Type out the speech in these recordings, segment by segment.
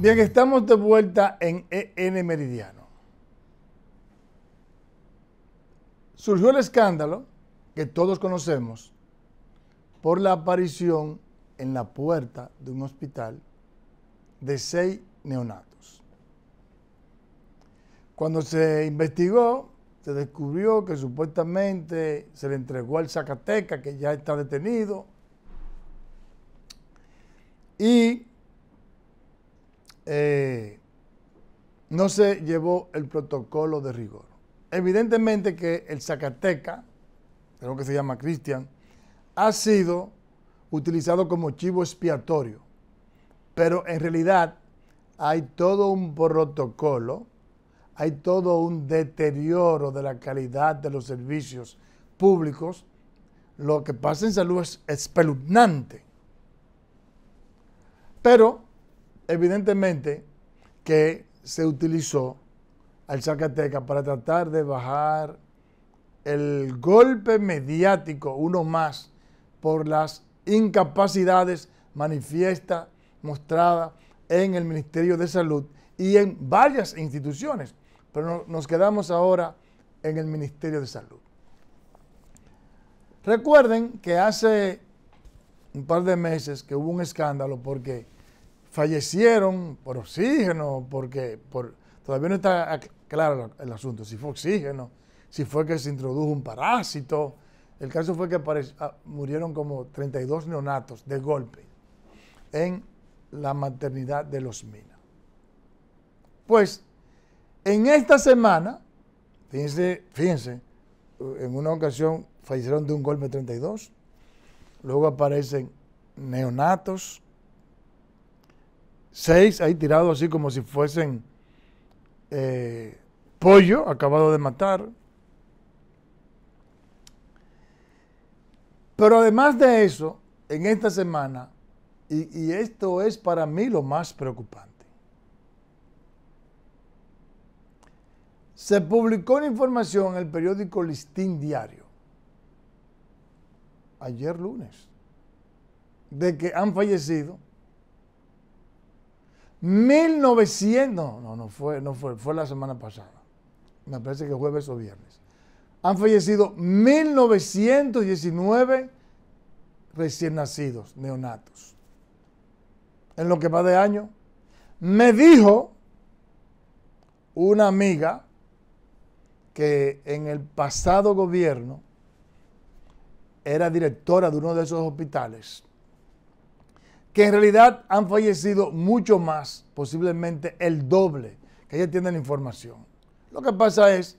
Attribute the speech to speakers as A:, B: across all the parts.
A: Bien, estamos de vuelta en EN Meridiano. Surgió el escándalo que todos conocemos por la aparición en la puerta de un hospital de seis neonatos. Cuando se investigó, se descubrió que supuestamente se le entregó al Zacateca, que ya está detenido, y eh, no se llevó el protocolo de rigor. Evidentemente que el Zacateca, creo que se llama Cristian, ha sido utilizado como chivo expiatorio, pero en realidad hay todo un protocolo, hay todo un deterioro de la calidad de los servicios públicos. Lo que pasa en salud es espeluznante. Pero evidentemente que se utilizó al Zacateca para tratar de bajar el golpe mediático, uno más, por las incapacidades manifiestas, mostradas en el Ministerio de Salud y en varias instituciones. Pero nos quedamos ahora en el Ministerio de Salud. Recuerden que hace un par de meses que hubo un escándalo porque fallecieron por oxígeno, porque todavía no está claro el asunto, si fue oxígeno, si fue que se introdujo un parásito. El caso fue que ah, murieron como 32 neonatos de golpe en la maternidad de los Minas. Pues en esta semana, fíjense, fíjense, en una ocasión fallecieron de un golpe 32, luego aparecen neonatos, seis ahí tirados así como si fuesen eh, pollo acabado de matar. Pero además de eso, en esta semana, y, esto es para mí lo más preocupante, se publicó una información en el periódico Listín Diario, ayer lunes, de que han fallecido 1900, no, no, fue, no fue, fue la semana pasada. Me parece que jueves o viernes. Han fallecido 1919 recién nacidos, neonatos. En lo que va de año, me dijo una amiga que en el pasado gobierno era directora de uno de esos hospitales que en realidad han fallecido mucho más, posiblemente el doble, que ella tienen la información. Lo que pasa es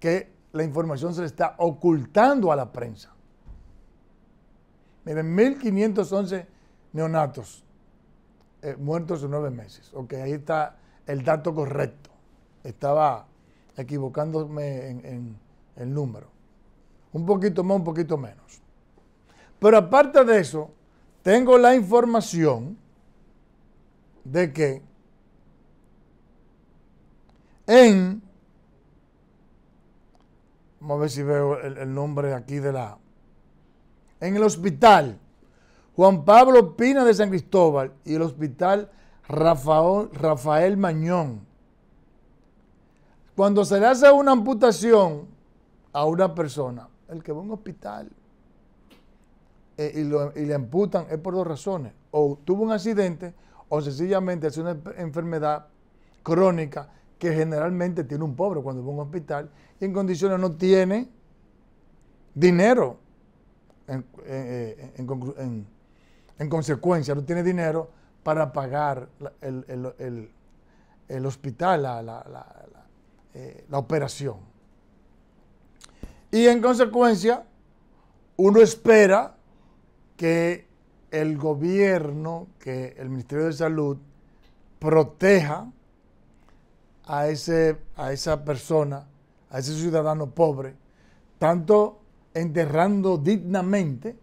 A: que la información se le está ocultando a la prensa. Miren, 1.511 neonatos eh, muertos en nueve meses. Ok, ahí está el dato correcto. Estaba equivocándome en el número. Un poquito más, un poquito menos. Pero aparte de eso, tengo la información de que en, vamos a ver si veo el, nombre aquí de la, en el hospital Juan Pablo Pina de San Cristóbal y el hospital Rafael, Rafael Mañón. Cuando se le hace una amputación a una persona, el que va a un hospital eh, y, le amputan es por dos razones. O tuvo un accidente o sencillamente es una enfermedad crónica que generalmente tiene un pobre cuando va a un hospital y en condiciones no tiene dinero. En, eh, consecuencia, no tiene dinero para pagar el, hospital, la, la, eh, la operación. Y en consecuencia, uno espera que el gobierno, que el Ministerio de Salud proteja a, ese, a esa persona, a ese ciudadano pobre, tanto enterrando dignamente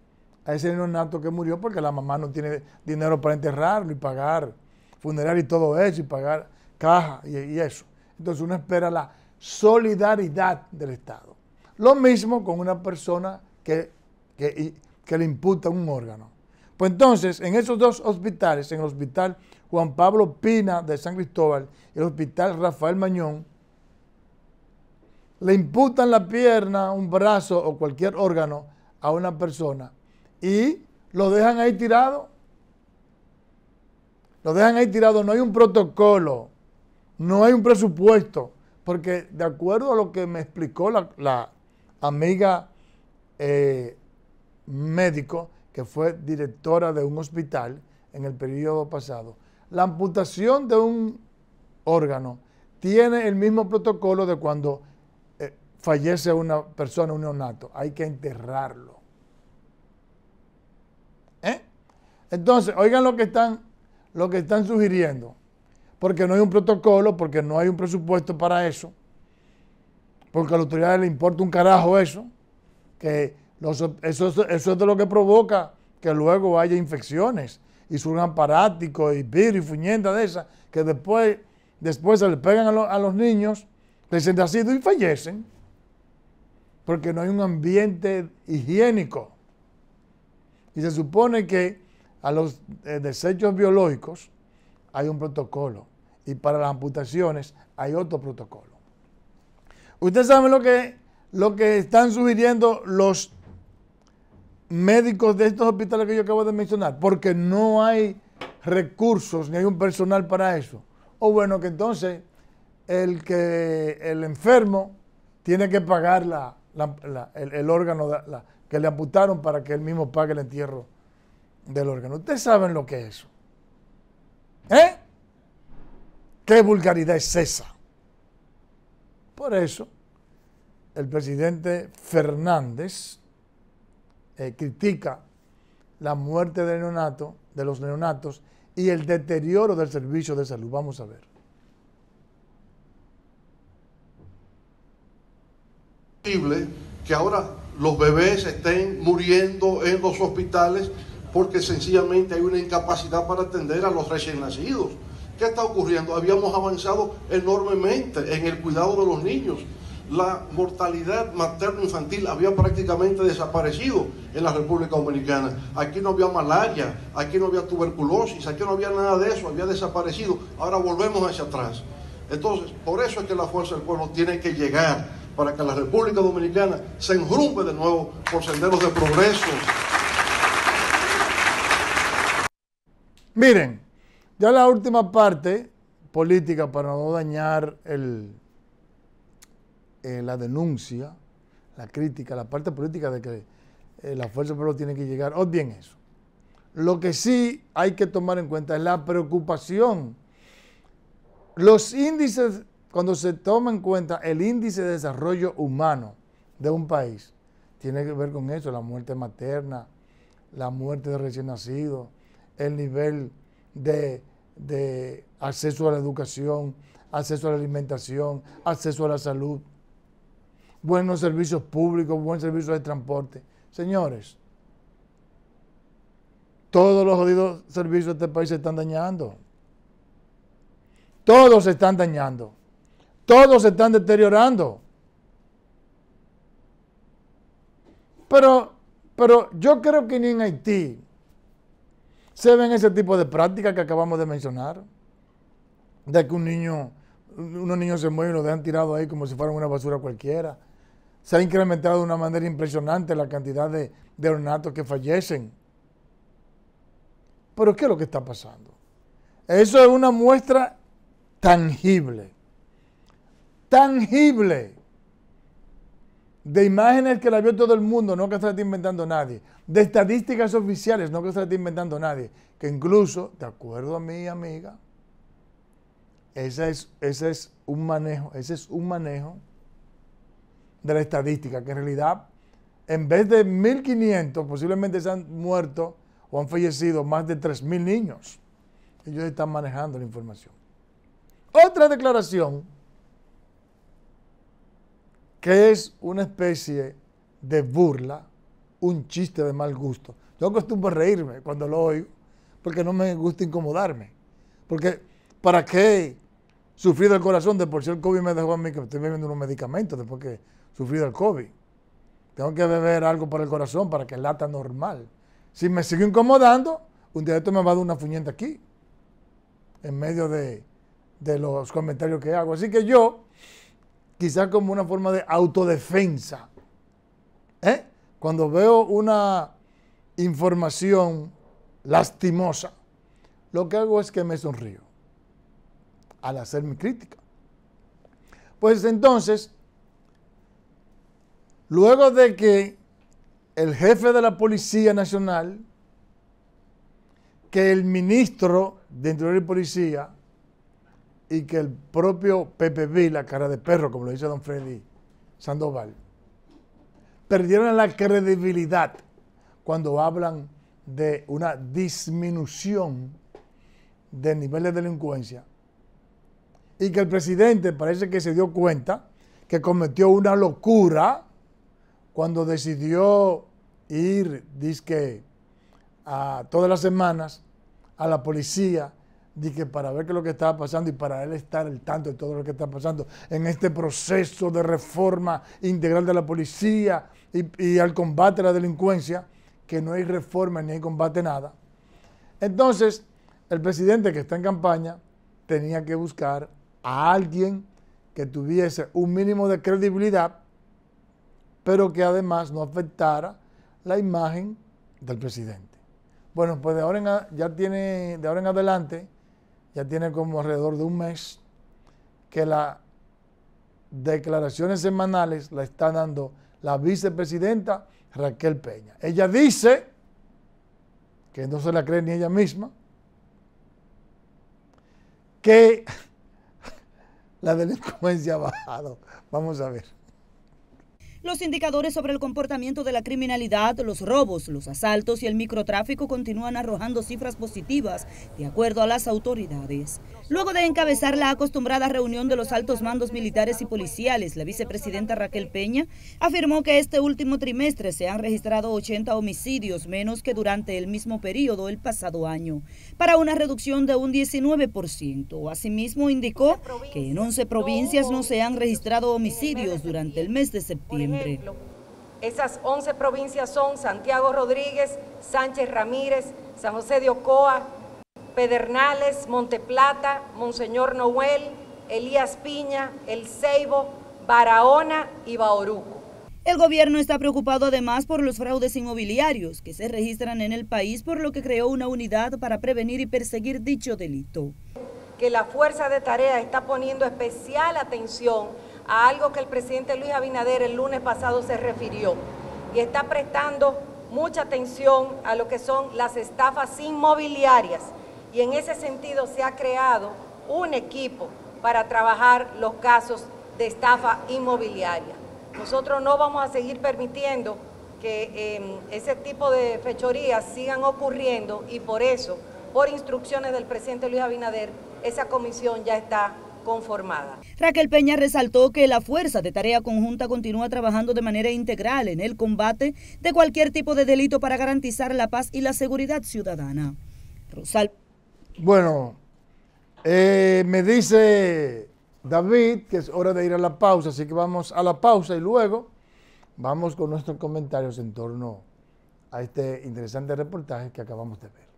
A: a ese neonato que murió porque la mamá no tiene dinero para enterrarlo y pagar funeral y todo eso, y pagar caja y, eso. Entonces uno espera la solidaridad del Estado. Lo mismo con una persona que, que que le imputa un órgano. Pues entonces, en esos dos hospitales, en el hospital Juan Pablo Pina de San Cristóbal y el hospital Rafael Mañón, le imputan la pierna, un brazo o cualquier órgano a una persona y lo dejan ahí tirado. Lo dejan ahí tirado, no hay un protocolo, no hay un presupuesto, porque de acuerdo a lo que me explicó la, amiga eh, médico que fue directora de un hospital en el periodo pasado. La amputación de un órgano tiene el mismo protocolo de cuando eh, fallece una persona, un neonato. Hay que enterrarlo. ¿Eh? Entonces, oigan lo que, están, lo que están sugiriendo. Porque no hay un protocolo, porque no hay un presupuesto para eso. Porque a la autoridad le importa un carajo eso. Que eso, eso, es lo que provoca que luego haya infecciones y surjan paráticos y virus y fuñentas de esas que después, después se le pegan a, los niños, les nacido y fallecen porque no hay un ambiente higiénico. Y se supone que a los eh, desechos biológicos hay un protocolo y para las amputaciones hay otro protocolo. Ustedes saben lo que, lo que están sugiriendo los médicos de estos hospitales que yo acabo de mencionar, porque no hay recursos ni hay un personal para eso. O bueno, que entonces el que el enfermo tiene que pagar la, el, órgano que le amputaron para que él mismo pague el entierro del órgano. Ustedes saben lo que es eso. ¿Eh? ¿Qué vulgaridad es esa? Por eso, el presidente Fernández eh, critica la muerte de, neonato, de los neonatos y el deterioro del servicio de salud. Vamos a ver. que ahora los bebés estén muriendo en los hospitales porque sencillamente hay una incapacidad para atender a los recién nacidos. ¿Qué está ocurriendo? Habíamos avanzado enormemente en el cuidado de los niños la mortalidad materno-infantil había prácticamente desaparecido en la República Dominicana. Aquí no había malaria, aquí no había tuberculosis, aquí no había nada de eso, había desaparecido. Ahora volvemos hacia atrás. Entonces, por eso es que la fuerza del pueblo tiene que llegar para que la República Dominicana se enrumbe de nuevo por senderos de progreso. Miren, ya la última parte política para no dañar el, la denuncia, la crítica, la parte política de que eh, la fuerza del pueblo tiene que llegar, o oh, bien eso. Lo que sí hay que tomar en cuenta es la preocupación. Los índices, cuando se toma en cuenta el índice de desarrollo humano de un país, tiene que ver con eso, la muerte materna, la muerte de recién nacido, el nivel de acceso a la educación, acceso a la alimentación, acceso a la salud buenos servicios públicos, buenos servicios de transporte. Señores, todos los jodidos servicios de este país se están dañando. Todos se están dañando. Todos se están deteriorando. Pero, pero yo creo que ni en Haití se ven ese tipo de prácticas que acabamos de mencionar. De que un niño, unos niños se mueven y los dejan tirado ahí como si fueran una basura cualquiera se ha incrementado de una manera impresionante la cantidad de, ornatos que fallecen. Pero ¿qué es lo que está pasando? Eso es una muestra tangible, tangible, de imágenes que la vio todo el mundo, no que se inventando nadie, de estadísticas oficiales, no que se inventando nadie, que incluso, de acuerdo a mi amiga, es, ese es un manejo, ese es un manejo de la estadística, que en realidad en vez de 1.500 posiblemente se han muerto o han fallecido más de 3.000 niños. Ellos están manejando la información. Otra declaración que es una especie de burla, un chiste de mal gusto. Yo acostumbro a reírme cuando lo oigo porque no me gusta incomodarme. Porque ¿para qué sufrir el corazón? De por si el COVID me dejó a mí que estoy bebiendo unos medicamentos después que sufrido el COVID. Tengo que beber algo por el corazón para que lata normal. Si me sigo incomodando, un día esto me va a dar una fuñenta aquí, en medio de, los comentarios que hago. Así que yo, quizás como una forma de autodefensa, ¿eh? cuando veo una información lastimosa, lo que hago es que me sonrío al hacer mi crítica. Pues entonces, Luego de que el jefe de la Policía Nacional, que el ministro de Interior y Policía y que el propio Pepe la cara de perro, como lo dice don Freddy Sandoval, perdieron la credibilidad cuando hablan de una disminución del nivel de delincuencia y que el presidente parece que se dio cuenta que cometió una locura cuando decidió ir, dice, a todas las semanas a la policía, que para ver qué es lo que estaba pasando y para él estar al tanto de todo lo que está pasando en este proceso de reforma integral de la policía y, y al combate a la delincuencia, que no hay reforma ni hay combate nada. Entonces, el presidente que está en campaña tenía que buscar a alguien que tuviese un mínimo de credibilidad pero que además no afectara la imagen del presidente. Bueno, pues de ahora en, ya tiene, de ahora en adelante, ya tiene como alrededor de un mes que las declaraciones semanales la está dando la vicepresidenta Raquel Peña. Ella dice que no se la cree ni ella misma, que la delincuencia ha bajado. Vamos a ver.
B: Los indicadores sobre el comportamiento de la criminalidad, los robos, los asaltos y el microtráfico continúan arrojando cifras positivas, de acuerdo a las autoridades. Luego de encabezar la acostumbrada reunión de los altos mandos militares y policiales, la vicepresidenta Raquel Peña afirmó que este último trimestre se han registrado 80 homicidios menos que durante el mismo periodo el pasado año, para una reducción de un 19%. Asimismo, indicó que en 11 provincias no se han registrado homicidios durante el mes de septiembre. Ejemplo,
A: esas 11 provincias son Santiago Rodríguez, Sánchez Ramírez, San José de Ocoa, Pedernales, Monteplata, Monseñor Noel, Elías Piña, El Ceibo,
B: Barahona y Bauruco. El gobierno está preocupado además por los fraudes inmobiliarios que se registran en el país, por lo que creó una unidad para prevenir y perseguir dicho delito. Que la fuerza de tarea está poniendo especial atención
A: a algo que el presidente Luis Abinader el lunes pasado se refirió y está prestando mucha atención a lo que son las estafas inmobiliarias y en ese sentido se ha creado un equipo para trabajar los casos de estafa inmobiliaria. Nosotros no vamos a seguir permitiendo que em, ese tipo de fechorías sigan ocurriendo y por eso, por instrucciones del presidente Luis Abinader, esa comisión ya está conformada.
B: Raquel Peña resaltó que la Fuerza de Tarea Conjunta continúa trabajando de manera integral en el combate de cualquier tipo de delito para garantizar la paz y la seguridad ciudadana. Bueno, eh, me dice David que es hora de ir a la pausa,
A: así que vamos a la pausa y luego vamos con nuestros comentarios en torno a este interesante reportaje que acabamos de ver.